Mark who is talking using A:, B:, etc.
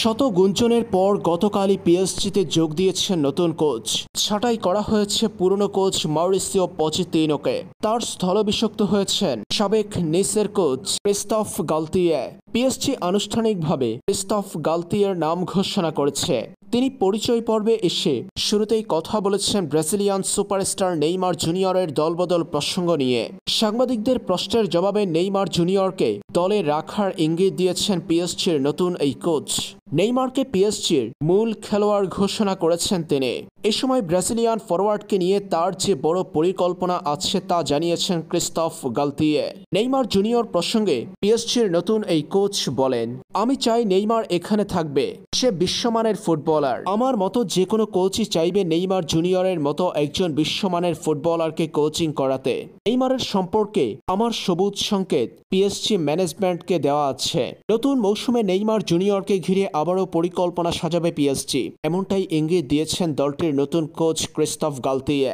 A: শত গুঞ্জনের পর গতকালই পিএসজিতে যোগ দিয়েছেন নতুন কোচ ছাঁটাই করা হয়েছে পুরনো কোচ মাউরিসিও পচিতিনোকে তার স্থলবিষক্ত হয়েছেন সাবেক নিসের কোচ ক্রিস্তফ গালতিয়ে পিএসজি আনুষ্ঠানিকভাবে ক্রিস্তফ গালতিয়ের নাম ঘোষণা করেছে তিনি পরিচয় পর্বে এসে শুরুতেই কথা বলেছেন ব্রাজিলিয়ান সুপারস্টার নেইমার জুনিয়রের দলবদল প্রসঙ্গ নিয়ে সাংবাদিকদের প্রশ্নের জবাবে নেইমার জুনিয়রকে দলে রাখার ইঙ্গিত দিয়েছেন পিএসজির নতুন এই কোচ নেইমারকে পিএসজির মূল খেলোয়াড় ঘোষণা করেছেন তিনি এ সময় ব্রাজিলিয়ান ফরওয়ার্ডকে নিয়ে তার যে বড় পরিকল্পনা আছে তা জানিয়েছেন ক্রিস্তফ গালতিয়ে নেইমার জুনিয়র প্রসঙ্গে পিএসজির নতুন এই কোচ বলেন আমি চাই নেইমার এখানে থাকবে সে বিশ্বমানের ফুটবলার আমার মতো যে কোনো কোচই চাইবে নেইমার জুনিয়রের মতো একজন বিশ্বমানের ফুটবলারকে কোচিং করাতে নেইমারের সম্পর্কে আমার সবুজ সংকেত পিএসজি ম্যানেজমেন্টকে দেওয়া আছে নতুন মৌসুমে নেইমার জুনিয়রকে ঘিরে আবারও পরিকল্পনা সাজাবে পিএসজি এমনটাই ইঙ্গিত দিয়েছেন দলটির নতুন কোচ ক্রিস্তফ গালতিয়ে